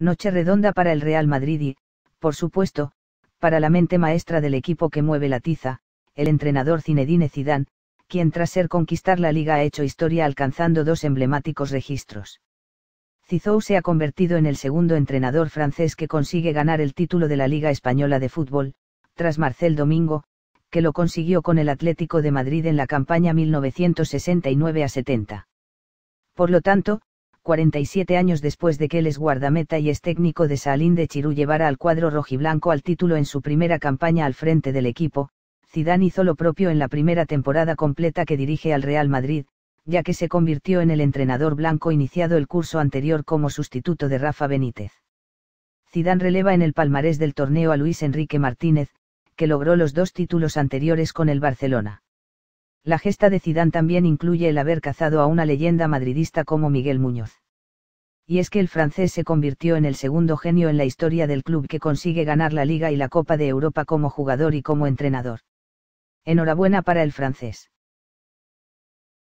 Noche redonda para el Real Madrid y, por supuesto, para la mente maestra del equipo que mueve la tiza, el entrenador Zinedine Zidane, quien tras ser conquistar la liga ha hecho historia alcanzando dos emblemáticos registros. Cizou se ha convertido en el segundo entrenador francés que consigue ganar el título de la Liga Española de Fútbol, tras Marcel Domingo, que lo consiguió con el Atlético de Madrid en la campaña 1969 a 70. Por lo tanto, 47 años después de que él es guardameta y es técnico de Salín de Chirú llevara al cuadro rojiblanco al título en su primera campaña al frente del equipo, Zidane hizo lo propio en la primera temporada completa que dirige al Real Madrid, ya que se convirtió en el entrenador blanco iniciado el curso anterior como sustituto de Rafa Benítez. Zidane releva en el palmarés del torneo a Luis Enrique Martínez, que logró los dos títulos anteriores con el Barcelona. La gesta de Zidane también incluye el haber cazado a una leyenda madridista como Miguel Muñoz. Y es que el francés se convirtió en el segundo genio en la historia del club que consigue ganar la Liga y la Copa de Europa como jugador y como entrenador. Enhorabuena para el francés.